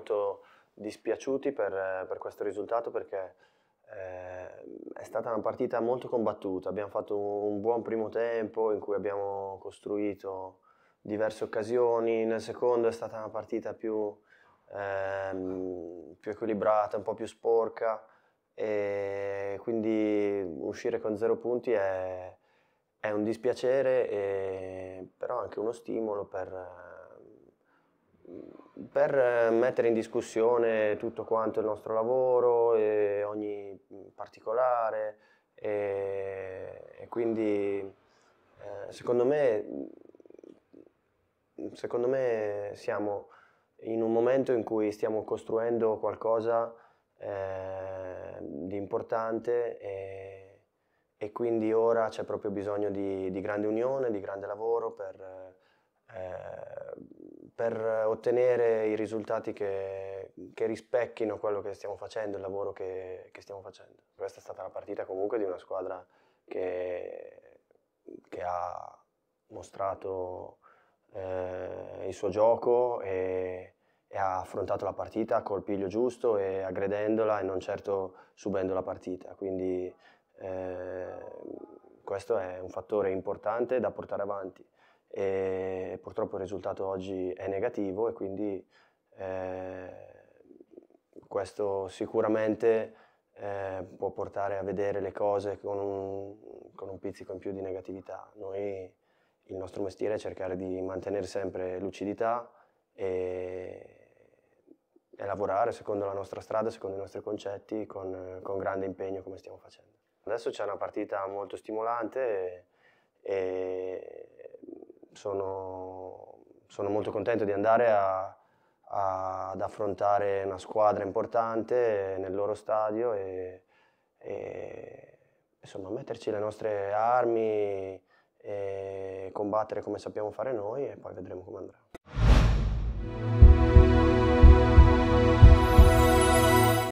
molto dispiaciuti per, eh, per questo risultato perché eh, è stata una partita molto combattuta, abbiamo fatto un buon primo tempo in cui abbiamo costruito diverse occasioni, nel secondo è stata una partita più, ehm, più equilibrata, un po' più sporca e quindi uscire con zero punti è, è un dispiacere, e, però anche uno stimolo per per eh, mettere in discussione tutto quanto il nostro lavoro, e ogni mm, particolare e, e quindi eh, secondo, me, mm, secondo me siamo in un momento in cui stiamo costruendo qualcosa eh, di importante e, e, quindi ora c'è proprio bisogno di, di, grande unione, di grande lavoro per... Eh, per ottenere i risultati che, che, rispecchino quello che stiamo facendo, il lavoro che, che, stiamo facendo. Questa è stata la partita comunque di una squadra che, che ha mostrato eh, il suo gioco e, e, ha affrontato la partita col piglio giusto e aggredendola e non certo subendo la partita. Quindi eh, questo è un fattore importante da portare avanti e purtroppo il risultato oggi è negativo e quindi eh, questo sicuramente eh, può portare a vedere le cose con un, con un, pizzico in più di negatività. Noi, il nostro mestiere è cercare di mantenere sempre lucidità e, e lavorare secondo la nostra strada, secondo i nostri concetti, con, con grande impegno come stiamo facendo. Adesso c'è una partita molto stimolante e, e sono, sono molto contento di andare a, a, ad affrontare una squadra importante nel loro stadio e, e insomma, metterci le nostre armi e combattere come sappiamo fare noi e poi vedremo come andrà.